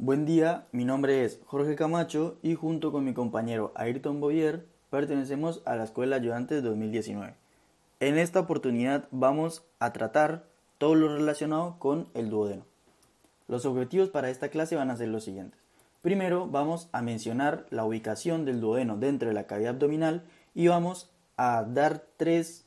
Buen día, mi nombre es Jorge Camacho y junto con mi compañero Ayrton Boyer pertenecemos a la Escuela Ayudantes 2019. En esta oportunidad vamos a tratar todo lo relacionado con el duodeno. Los objetivos para esta clase van a ser los siguientes. Primero vamos a mencionar la ubicación del duodeno dentro de la cavidad abdominal y vamos a dar tres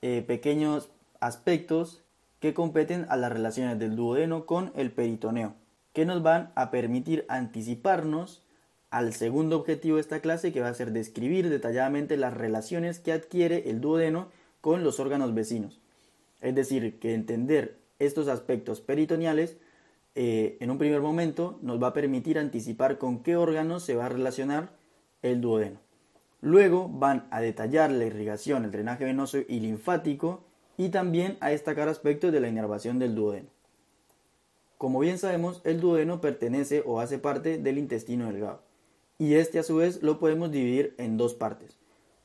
eh, pequeños aspectos que competen a las relaciones del duodeno con el peritoneo que nos van a permitir anticiparnos al segundo objetivo de esta clase que va a ser describir detalladamente las relaciones que adquiere el duodeno con los órganos vecinos. Es decir, que entender estos aspectos peritoneales eh, en un primer momento nos va a permitir anticipar con qué órganos se va a relacionar el duodeno. Luego van a detallar la irrigación, el drenaje venoso y linfático y también a destacar aspectos de la inervación del duodeno. Como bien sabemos, el duodeno pertenece o hace parte del intestino delgado, y este a su vez lo podemos dividir en dos partes.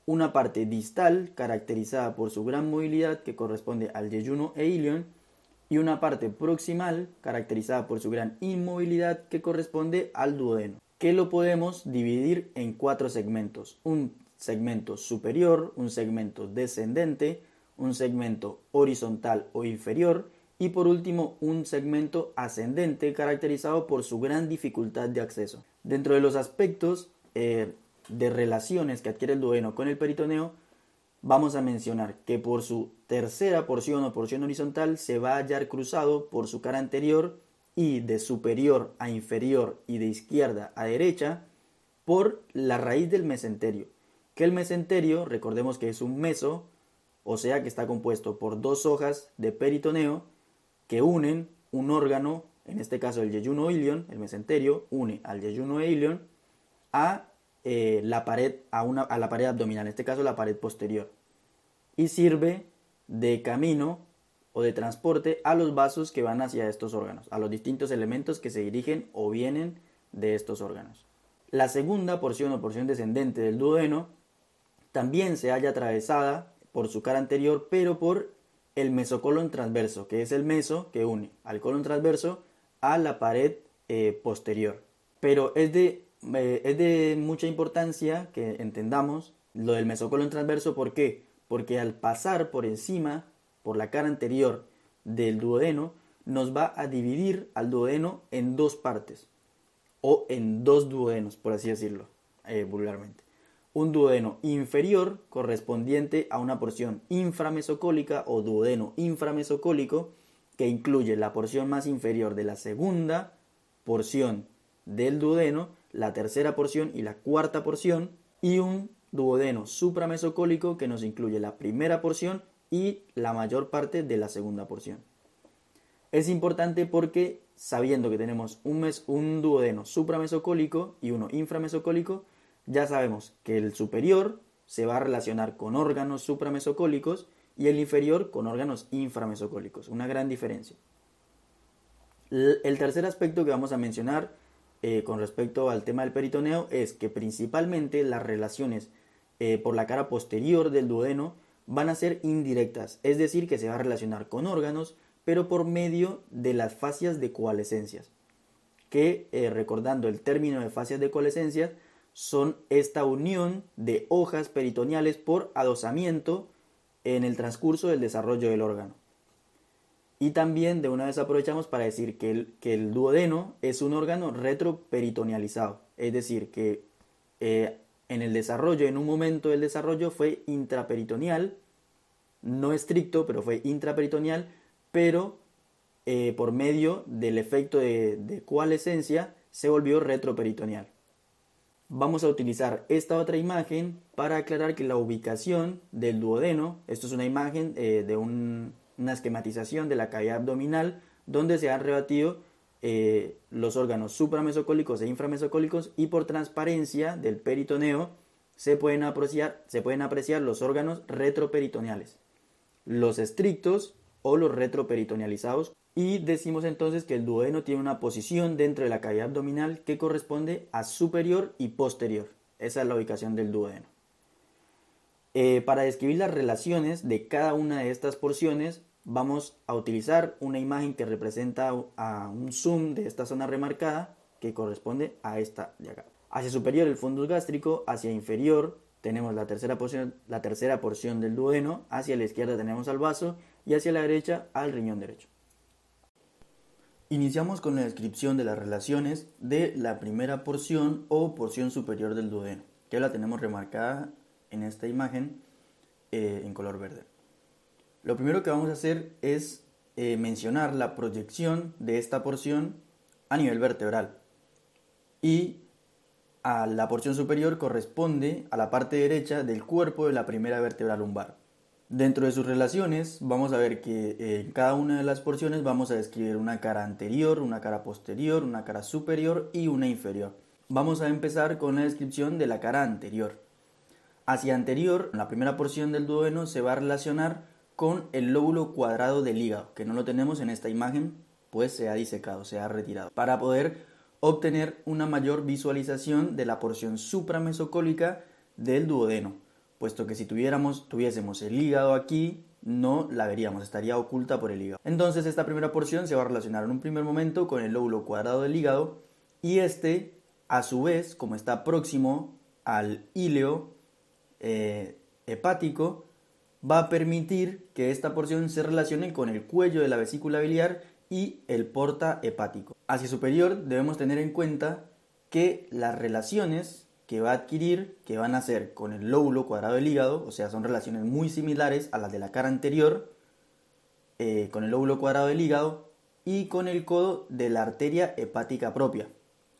Una parte distal, caracterizada por su gran movilidad que corresponde al yeyuno e ilion, y una parte proximal, caracterizada por su gran inmovilidad que corresponde al duodeno, que lo podemos dividir en cuatro segmentos, un segmento superior, un segmento descendente, un segmento horizontal o inferior, y por último un segmento ascendente caracterizado por su gran dificultad de acceso. Dentro de los aspectos eh, de relaciones que adquiere el dueno con el peritoneo, vamos a mencionar que por su tercera porción o porción horizontal se va a hallar cruzado por su cara anterior y de superior a inferior y de izquierda a derecha por la raíz del mesenterio. Que el mesenterio, recordemos que es un meso, o sea que está compuesto por dos hojas de peritoneo que unen un órgano, en este caso el yeyuno ilion, el mesenterio, une al yeyuno e ilion a eh, la pared, a la pared abdominal, en este caso la pared posterior, y sirve de camino o de transporte a los vasos que van hacia estos órganos, a los distintos elementos que se dirigen o vienen de estos órganos. La segunda porción o porción descendente del duodeno también se halla atravesada por su cara anterior, pero por el mesocolon transverso, que es el meso que une al colon transverso a la pared eh, posterior. Pero es de, eh, de mucha importancia que entendamos lo del mesocolon transverso, ¿por qué? Porque al pasar por encima, por la cara anterior del duodeno, nos va a dividir al duodeno en dos partes, o en dos duodenos, por así decirlo, eh, vulgarmente un duodeno inferior correspondiente a una porción inframesocólica o duodeno inframesocólico que incluye la porción más inferior de la segunda porción del duodeno, la tercera porción y la cuarta porción y un duodeno supramesocólico que nos incluye la primera porción y la mayor parte de la segunda porción. Es importante porque sabiendo que tenemos un, mes, un duodeno supramesocólico y uno inframesocólico, ya sabemos que el superior se va a relacionar con órganos supramesocólicos y el inferior con órganos inframesocólicos. Una gran diferencia. El tercer aspecto que vamos a mencionar eh, con respecto al tema del peritoneo es que principalmente las relaciones eh, por la cara posterior del duodeno van a ser indirectas, es decir, que se va a relacionar con órganos, pero por medio de las fascias de coalescencias, que eh, recordando el término de fascias de coalescencia son esta unión de hojas peritoneales por adosamiento en el transcurso del desarrollo del órgano. Y también de una vez aprovechamos para decir que el, que el duodeno es un órgano retroperitonealizado, es decir, que eh, en el desarrollo, en un momento del desarrollo fue intraperitoneal, no estricto, pero fue intraperitoneal, pero eh, por medio del efecto de, de coalescencia se volvió retroperitoneal vamos a utilizar esta otra imagen para aclarar que la ubicación del duodeno, esto es una imagen eh, de una esquematización de la cavidad abdominal donde se han rebatido eh, los órganos supramesocólicos e inframesocólicos y por transparencia del peritoneo se pueden apreciar, se pueden apreciar los órganos retroperitoneales, los estrictos o los retroperitonealizados y decimos entonces que el duodeno tiene una posición dentro de la cavidad abdominal que corresponde a superior y posterior. Esa es la ubicación del duodeno. Eh, para describir las relaciones de cada una de estas porciones, vamos a utilizar una imagen que representa a un zoom de esta zona remarcada que corresponde a esta de acá. Hacia superior el fondo gástrico, hacia inferior tenemos la tercera porción, la tercera porción del duodeno, hacia la izquierda tenemos al vaso y hacia la derecha al riñón derecho. Iniciamos con la descripción de las relaciones de la primera porción o porción superior del duodeno, que la tenemos remarcada en esta imagen eh, en color verde. Lo primero que vamos a hacer es eh, mencionar la proyección de esta porción a nivel vertebral. Y a la porción superior corresponde a la parte derecha del cuerpo de la primera vértebra lumbar. Dentro de sus relaciones vamos a ver que eh, en cada una de las porciones vamos a describir una cara anterior, una cara posterior, una cara superior y una inferior. Vamos a empezar con la descripción de la cara anterior. Hacia anterior, la primera porción del duodeno se va a relacionar con el lóbulo cuadrado del hígado, que no lo tenemos en esta imagen, pues se ha disecado, se ha retirado, para poder obtener una mayor visualización de la porción supramesocólica del duodeno puesto que si tuviéramos, tuviésemos el hígado aquí, no la veríamos, estaría oculta por el hígado. Entonces esta primera porción se va a relacionar en un primer momento con el lóbulo cuadrado del hígado y este, a su vez, como está próximo al híleo eh, hepático, va a permitir que esta porción se relacione con el cuello de la vesícula biliar y el porta hepático. Hacia superior debemos tener en cuenta que las relaciones que va a adquirir, que van a nacer con el lóbulo cuadrado del hígado, o sea, son relaciones muy similares a las de la cara anterior, eh, con el lóbulo cuadrado del hígado y con el codo de la arteria hepática propia.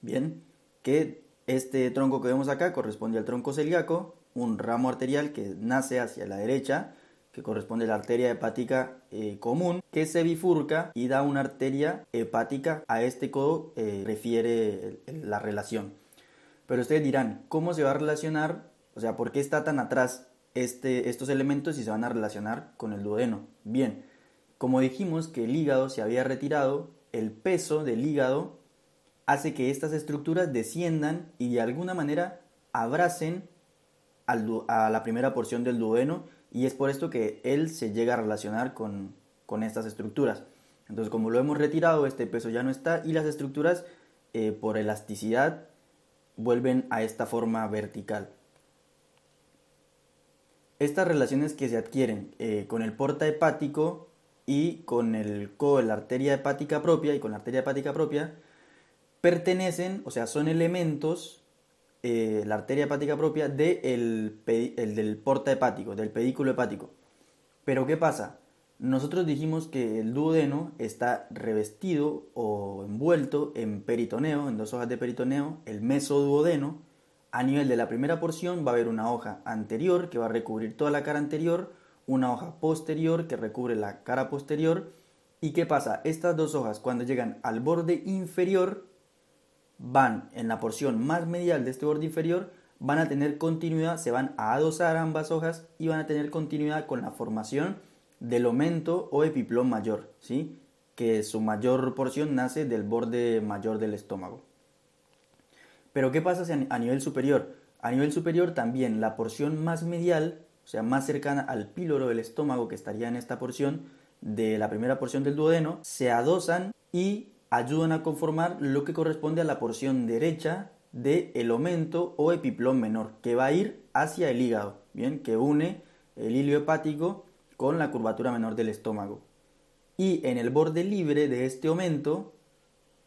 Bien, que este tronco que vemos acá corresponde al tronco celíaco, un ramo arterial que nace hacia la derecha, que corresponde a la arteria hepática eh, común, que se bifurca y da una arteria hepática. A este codo eh, refiere la relación. Pero ustedes dirán, ¿cómo se va a relacionar? O sea, ¿por qué está tan atrás este, estos elementos si se van a relacionar con el duodeno? Bien, como dijimos que el hígado se había retirado, el peso del hígado hace que estas estructuras desciendan y de alguna manera abracen a la primera porción del duodeno y es por esto que él se llega a relacionar con, estas estructuras. Entonces como lo hemos retirado, este peso ya no está y las estructuras eh, por elasticidad vuelven a esta forma vertical. Estas relaciones que se adquieren eh, con el porta hepático y con, el, con la arteria hepática propia y con la arteria hepática propia pertenecen, o sea, son elementos, eh, la arteria hepática propia, del porta hepático, del pedículo hepático. Pero ¿qué pasa? Nosotros dijimos que el duodeno está revestido o envuelto en peritoneo, en dos hojas de peritoneo. El mesoduodeno, a nivel de la primera porción, va a haber una hoja anterior que va a recubrir toda la cara anterior, una hoja posterior que recubre la cara posterior. ¿Y qué pasa? Estas dos hojas, cuando llegan al borde inferior, van en la porción más medial de este borde inferior, van a tener continuidad, se van a adosar ambas hojas y van a tener continuidad con la formación del omento o epiplón mayor, ¿sí? que su mayor porción nace del borde mayor del estómago. Pero ¿qué pasa a nivel superior? A nivel superior también la porción más medial, o sea, más cercana al píloro del estómago que estaría en esta porción de la primera porción del duodeno, se adosan y ayudan a conformar lo que corresponde a la porción derecha del el omento o epiplón menor, que va a ir hacia el hígado, bien, que une el hilo hepático con la curvatura menor del estómago. Y en el borde libre de este aumento,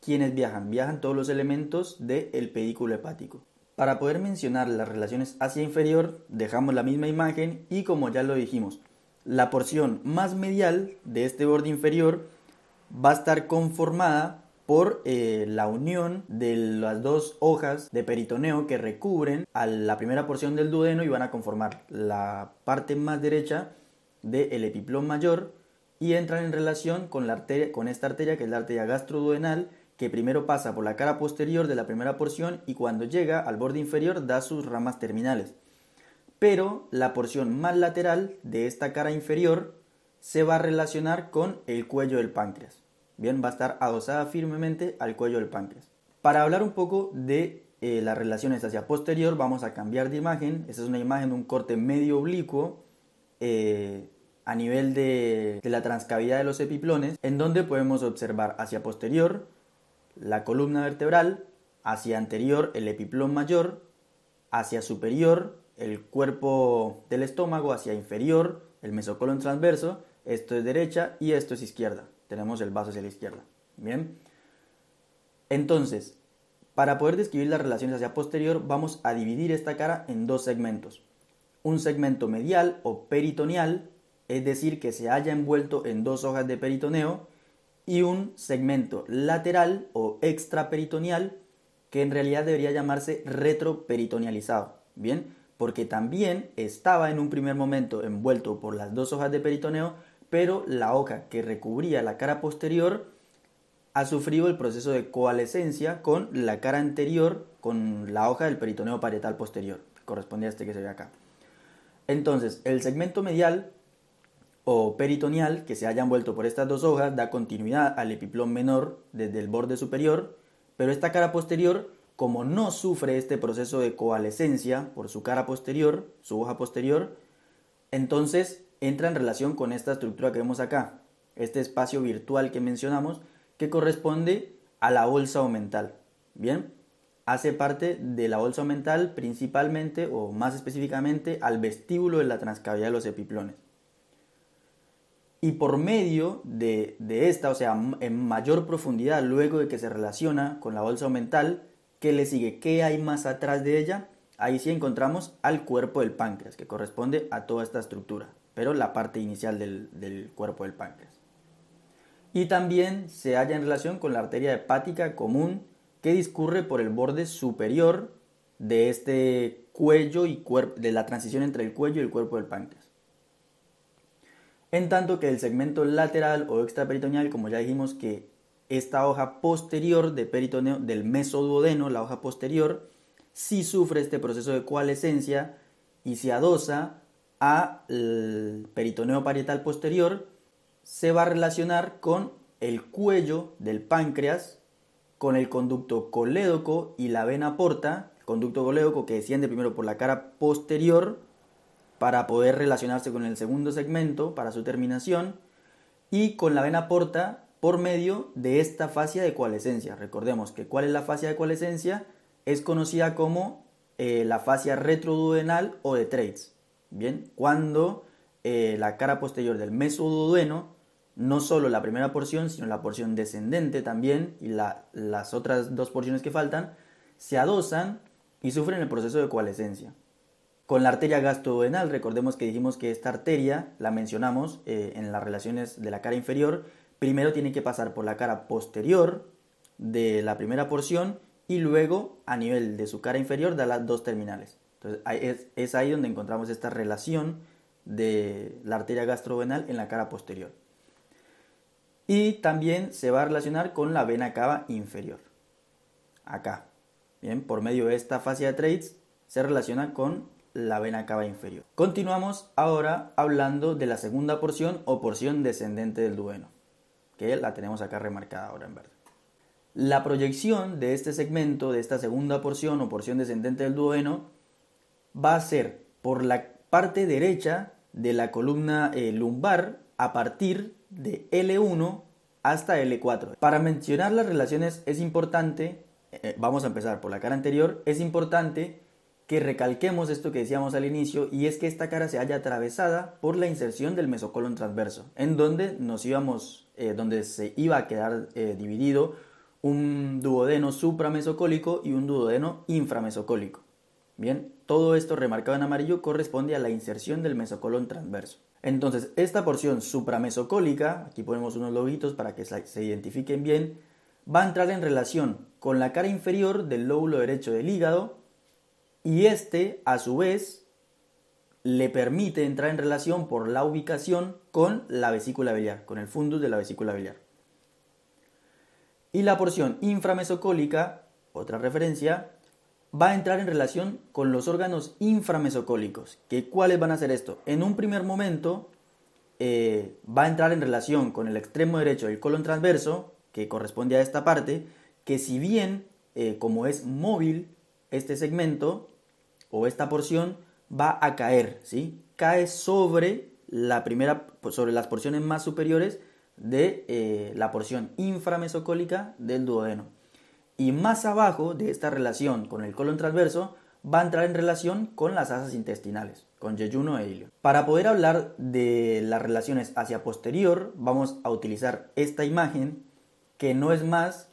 quienes viajan? Viajan todos los elementos del pedículo hepático. Para poder mencionar las relaciones hacia inferior, dejamos la misma imagen y como ya lo dijimos, la porción más medial de este borde inferior va a estar conformada por eh, la unión de las dos hojas de peritoneo que recubren a la primera porción del duodeno y van a conformar la parte más derecha del epiplón mayor y entran en relación con, la arteria, con esta arteria que es la arteria gastroduodenal que primero pasa por la cara posterior de la primera porción y cuando llega al borde inferior da sus ramas terminales. Pero la porción más lateral de esta cara inferior se va a relacionar con el cuello del páncreas. Bien, va a estar adosada firmemente al cuello del páncreas. Para hablar un poco de eh, las relaciones hacia posterior, vamos a cambiar de imagen. Esta es una imagen de un corte medio oblicuo eh, a nivel de, la transcavidad de los epiplones, en donde podemos observar hacia posterior la columna vertebral, hacia anterior el epiplón mayor, hacia superior el cuerpo del estómago, hacia inferior el mesocolon transverso, esto es derecha y esto es izquierda. Tenemos el vaso hacia la izquierda. Bien. Entonces, para poder describir las relaciones hacia posterior, vamos a dividir esta cara en dos segmentos un segmento medial o peritoneal, es decir, que se haya envuelto en dos hojas de peritoneo, y un segmento lateral o extraperitoneal, que en realidad debería llamarse retroperitonealizado, ¿bien? Porque también estaba en un primer momento envuelto por las dos hojas de peritoneo, pero la hoja que recubría la cara posterior ha sufrido el proceso de coalescencia con la cara anterior, con la hoja del peritoneo parietal posterior, corresponde a este que se ve acá. Entonces, el segmento medial o peritoneal que se haya envuelto por estas dos hojas da continuidad al epiplón menor desde el borde superior, pero esta cara posterior, como no sufre este proceso de coalescencia por su cara posterior, su hoja posterior, entonces entra en relación con esta estructura que vemos acá, este espacio virtual que mencionamos, que corresponde a la bolsa aumental. Bien, hace parte de la bolsa mental principalmente o más específicamente al vestíbulo de la transcavidad de los epiplones. Y por medio de, esta, o sea, en mayor profundidad, luego de que se relaciona con la bolsa mental, ¿qué le sigue? ¿Qué hay más atrás de ella? Ahí sí encontramos al cuerpo del páncreas, que corresponde a toda esta estructura, pero la parte inicial del, del cuerpo del páncreas. Y también se halla en relación con la arteria hepática común que discurre por el borde superior de este cuello y cuerpo, de la transición entre el cuello y el cuerpo del páncreas. En tanto que el segmento lateral o extraperitoneal, como ya dijimos que esta hoja posterior de peritoneo, del mesoduodeno, la hoja posterior, si sufre este proceso de coalescencia y se adosa al peritoneo parietal posterior, se va a relacionar con el cuello del páncreas con el conducto colédoco y la vena porta, el conducto colédoco que desciende primero por la cara posterior para poder relacionarse con el segundo segmento para su terminación y con la vena porta por medio de esta fascia de coalescencia. Recordemos que cuál es la fascia de coalescencia es conocida como eh, la fascia retrodudenal o de traits, Bien, cuando eh, la cara posterior del mesoduodeno no solo la primera porción, sino la porción descendente también y las otras dos porciones que faltan, se adosan y sufren el proceso de coalescencia. Con la arteria gastrovenal, recordemos que dijimos que esta arteria, la mencionamos eh, en las relaciones de la cara inferior, primero tiene que pasar por la cara posterior de la primera porción y luego a nivel de su cara inferior da las dos terminales. Entonces es, ahí donde encontramos esta relación de la arteria gastrovenal en la cara posterior y también se va a relacionar con la vena cava inferior. Acá. Bien, por medio de esta fascia de trades se relaciona con la vena cava inferior. Continuamos ahora hablando de la segunda porción o porción descendente del duodeno, que la tenemos acá remarcada ahora en verde. La proyección de este segmento, de esta segunda porción o porción descendente del duodeno, va a ser por la parte derecha de la columna eh, lumbar a partir de L1 hasta L4. Para mencionar las relaciones es importante, eh, vamos a empezar por la cara anterior, es importante que recalquemos esto que decíamos al inicio y es que esta cara se haya atravesada por la inserción del mesocolon transverso, en donde nos íbamos, eh, donde se iba a quedar eh, dividido un duodeno supramesocólico y un duodeno inframesocólico. Bien, todo esto remarcado en amarillo corresponde a la inserción del mesocolon transverso. Entonces, esta porción supramesocólica, aquí ponemos unos lobitos para que se identifiquen bien, va a entrar en relación con la cara inferior del lóbulo derecho del hígado y este, a su vez, le permite entrar en relación por la ubicación con la vesícula biliar, con el fundus de la vesícula biliar. Y la porción inframesocólica, otra referencia, va a entrar en relación con los órganos inframesocólicos. ¿Qué, ¿Cuáles van a ser esto? En un primer momento eh, va a entrar en relación con el extremo derecho del colon transverso, que corresponde a esta parte, que si bien eh, como es móvil, este segmento o esta porción va a caer, ¿sí? Cae sobre, la primera, sobre las porciones más superiores de eh, la porción inframesocólica del duodeno. Y más abajo de esta relación con el colon transverso va a entrar en relación con las asas intestinales, con yeyuno e ilio. Para poder hablar de las relaciones hacia posterior, vamos a utilizar esta imagen que no es más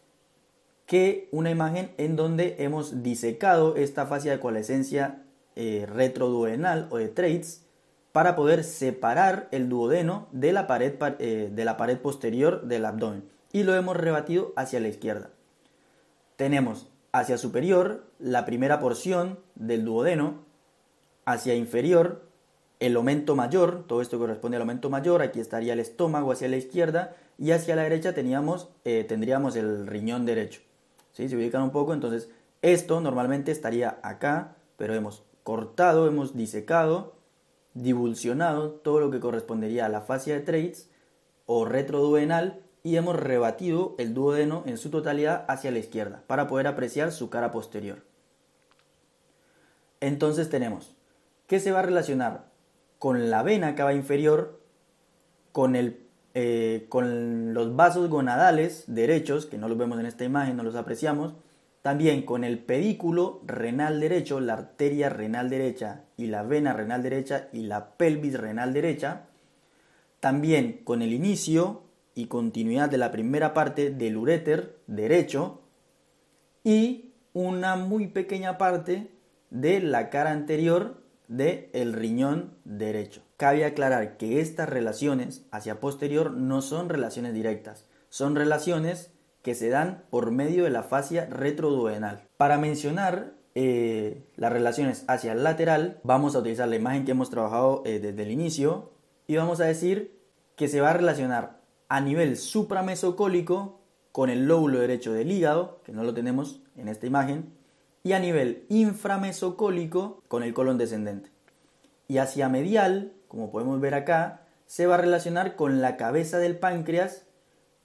que una imagen en donde hemos disecado esta fascia de coalescencia eh, retroduodenal o de traits para poder separar el duodeno de la pared, eh, de la pared posterior del abdomen y lo hemos rebatido hacia la izquierda. Tenemos hacia superior la primera porción del duodeno, hacia inferior el aumento mayor, todo esto corresponde al aumento mayor, aquí estaría el estómago hacia la izquierda y hacia la derecha teníamos, eh, tendríamos el riñón derecho. Si Se ubican un poco, entonces esto normalmente estaría acá, pero hemos cortado, hemos disecado, divulsionado todo lo que correspondería a la fascia de traits o retroduvenal y hemos rebatido el duodeno en su totalidad hacia la izquierda para poder apreciar su cara posterior. Entonces tenemos que se va a relacionar con la vena cava inferior, con, eh, con los vasos gonadales derechos, que no los vemos en esta imagen, no los apreciamos, también con el pedículo renal derecho, la arteria renal derecha y la vena renal derecha y la pelvis renal derecha, también con el inicio y continuidad de la primera parte del uréter derecho y una muy pequeña parte de la cara anterior del riñón derecho. Cabe aclarar que estas relaciones hacia posterior no son relaciones directas, son relaciones que se dan por medio de la fascia retroduodenal. Para mencionar eh, las relaciones hacia el lateral, vamos a utilizar la imagen que hemos trabajado eh, desde el inicio y vamos a decir que se va a relacionar a nivel supramesocólico con el lóbulo derecho del hígado, que no lo tenemos en esta imagen, y a nivel inframesocólico con el colon descendente. Y hacia medial, como podemos ver acá, se va a relacionar con la cabeza del páncreas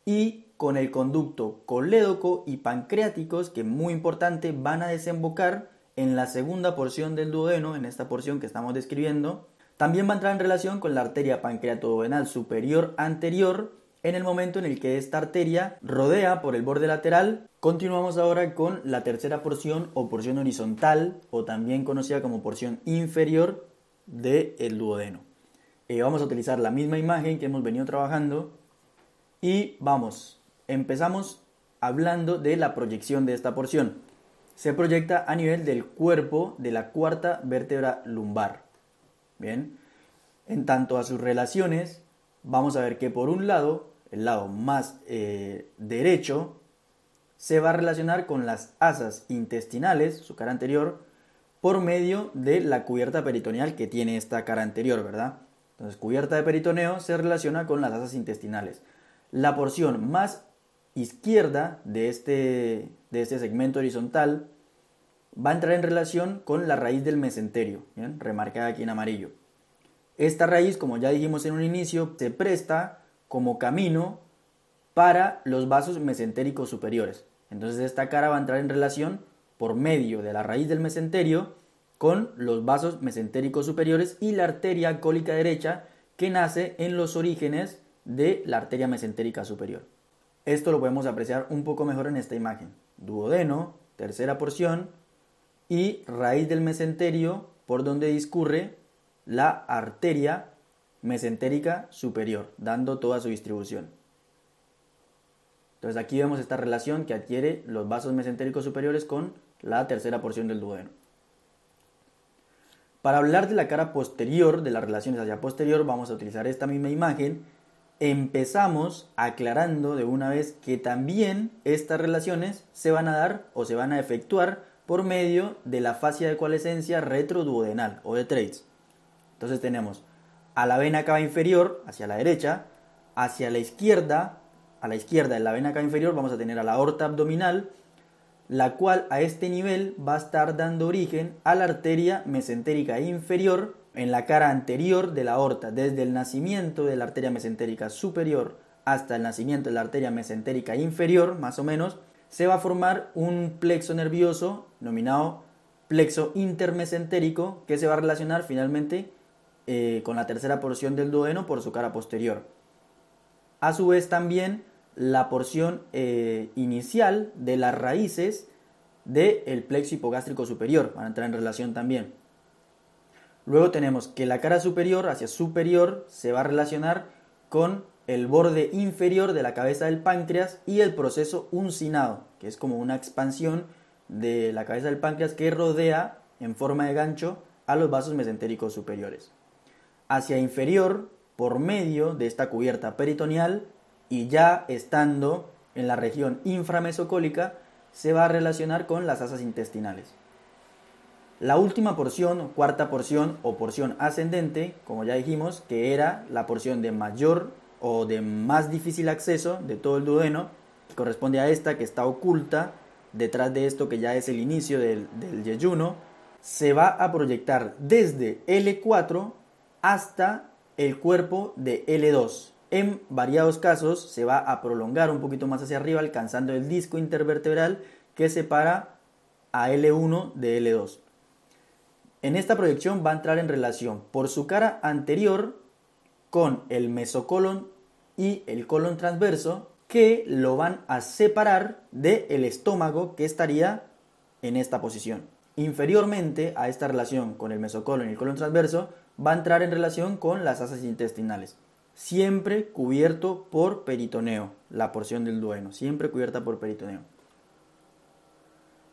y con el conducto colédoco y pancreáticos que muy importante van a desembocar en la segunda porción del duodeno, en esta porción que estamos describiendo. También va a entrar en relación con la arteria pancreatovenal superior anterior en el momento en el que esta arteria rodea por el borde lateral. Continuamos ahora con la tercera porción o porción horizontal o también conocida como porción inferior del el duodeno. Eh, vamos a utilizar la misma imagen que hemos venido trabajando y vamos, empezamos hablando de la proyección de esta porción. Se proyecta a nivel del cuerpo de la cuarta vértebra lumbar. Bien, en tanto a sus relaciones, vamos a ver que por un lado el lado más eh, derecho, se va a relacionar con las asas intestinales, su cara anterior, por medio de la cubierta peritoneal que tiene esta cara anterior, ¿verdad? Entonces, cubierta de peritoneo se relaciona con las asas intestinales. La porción más izquierda de este, de este segmento horizontal va a entrar en relación con la raíz del mesenterio, ¿bien? remarcada aquí en amarillo. Esta raíz, como ya dijimos en un inicio, se presta como camino para los vasos mesentéricos superiores. Entonces esta cara va a entrar en relación por medio de la raíz del mesenterio con los vasos mesentéricos superiores y la arteria cólica derecha que nace en los orígenes de la arteria mesentérica superior. Esto lo podemos apreciar un poco mejor en esta imagen. Duodeno, tercera porción, y raíz del mesenterio por donde discurre la arteria mesentérica superior, dando toda su distribución. Entonces aquí vemos esta relación que adquiere los vasos mesentéricos superiores con la tercera porción del duodeno. Para hablar de la cara posterior, de las relaciones hacia posterior, vamos a utilizar esta misma imagen. Empezamos aclarando de una vez que también estas relaciones se van a dar o se van a efectuar por medio de la fascia de coalescencia retroduodenal o de traits. Entonces tenemos a la vena cava inferior, hacia la derecha, hacia la izquierda, a la izquierda de la vena cava inferior vamos a tener a la aorta abdominal, la cual a este nivel va a estar dando origen a la arteria mesentérica inferior en la cara anterior de la aorta, desde el nacimiento de la arteria mesentérica superior hasta el nacimiento de la arteria mesentérica inferior, más o menos, se va a formar un plexo nervioso denominado plexo intermesentérico que se va a relacionar finalmente eh, con la tercera porción del duodeno por su cara posterior. A su vez también la porción eh, inicial de las raíces del plexo hipogástrico superior, van a entrar en relación también. Luego tenemos que la cara superior hacia superior se va a relacionar con el borde inferior de la cabeza del páncreas y el proceso uncinado, que es como una expansión de la cabeza del páncreas que rodea en forma de gancho a los vasos mesentéricos superiores hacia inferior por medio de esta cubierta peritoneal y ya estando en la región inframesocólica se va a relacionar con las asas intestinales. La última porción, cuarta porción o porción ascendente, como ya dijimos, que era la porción de mayor o de más difícil acceso de todo el duodeno, corresponde a esta que está oculta detrás de esto que ya es el inicio del, del, yeyuno, se va a proyectar desde L4 hasta el cuerpo de L2. En variados casos se va a prolongar un poquito más hacia arriba, alcanzando el disco intervertebral que separa a L1 de L2. En esta proyección va a entrar en relación por su cara anterior con el mesocolon y el colon transverso que lo van a separar del estómago que estaría en esta posición. Inferiormente a esta relación con el mesocolon y el colon transverso va a entrar en relación con las asas intestinales. Siempre cubierto por peritoneo, la porción del dueno, siempre cubierta por peritoneo.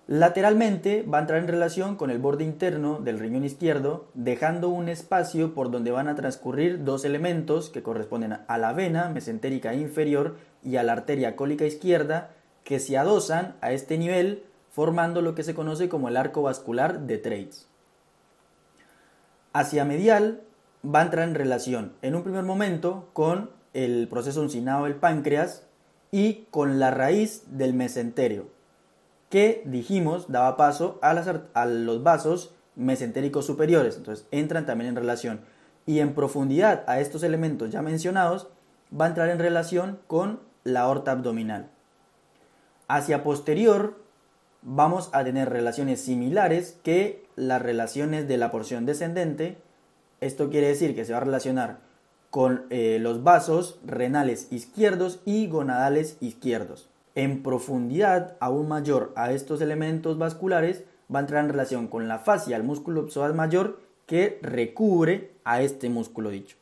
Lateralmente va a entrar en relación con el borde interno del riñón izquierdo, dejando un espacio por donde van a transcurrir dos elementos que corresponden a la vena mesentérica inferior y a la arteria cólica izquierda, que se adosan a este nivel formando lo que se conoce como el arco vascular de Traits hacia medial va a entrar en relación en un primer momento con el proceso uncinado del páncreas y con la raíz del mesenterio, que dijimos daba paso a, a los vasos mesentéricos superiores, entonces entran también en relación. Y en profundidad a estos elementos ya mencionados va a entrar en relación con la aorta abdominal. Hacia posterior vamos a tener relaciones similares que las relaciones de la porción descendente. Esto quiere decir que se va a relacionar con eh, los vasos renales izquierdos y gonadales izquierdos. En profundidad aún mayor a estos elementos vasculares va a entrar en relación con la fascia al músculo psoas mayor que recubre a este músculo dicho.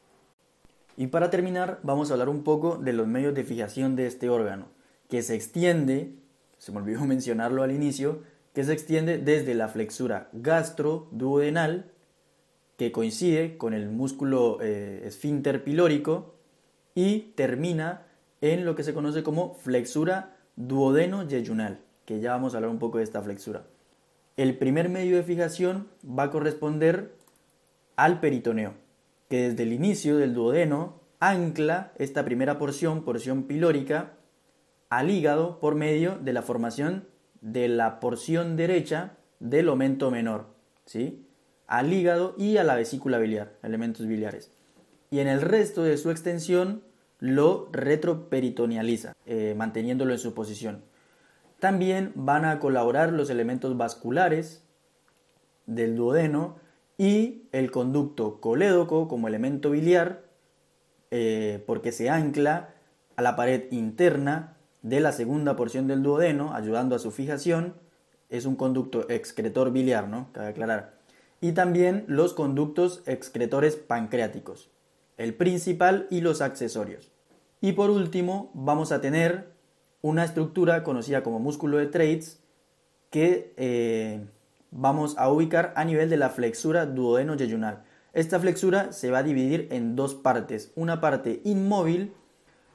Y para terminar vamos a hablar un poco de los medios de fijación de este órgano, que se extiende, se me olvidó mencionarlo al inicio, que se extiende desde la flexura gastroduodenal, que coincide con el músculo eh, esfínter pilórico, y termina en lo que se conoce como flexura duodeno-yeyunal, que ya vamos a hablar un poco de esta flexura. El primer medio de fijación va a corresponder al peritoneo, que desde el inicio del duodeno ancla esta primera porción, porción pilórica, al hígado por medio de la formación de la porción derecha del omento menor, ¿sí? al hígado y a la vesícula biliar, elementos biliares. Y en el resto de su extensión lo retroperitonealiza, eh, manteniéndolo en su posición. También van a colaborar los elementos vasculares del duodeno y el conducto colédoco como elemento biliar, eh, porque se ancla a la pared interna de la segunda porción del duodeno, ayudando a su fijación. Es un conducto excretor biliar, ¿no? Cabe aclarar. Y también los conductos excretores pancreáticos, el principal y los accesorios. Y por último, vamos a tener una estructura conocida como músculo de Treitz que eh, vamos a ubicar a nivel de la flexura duodeno-yeyunal. Esta flexura se va a dividir en dos partes, una parte inmóvil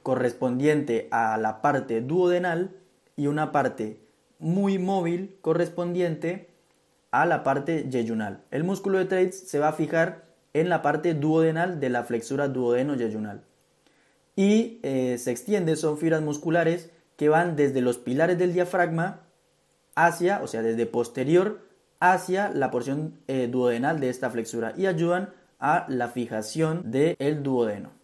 correspondiente a la parte duodenal y una parte muy móvil correspondiente a la parte yeyunal. El músculo de trades se va a fijar en la parte duodenal de la flexura duodeno-yeyunal y eh, se extiende, son fibras musculares que van desde los pilares del diafragma hacia, o sea, desde posterior hacia la porción eh, duodenal de esta flexura y ayudan a la fijación del duodeno.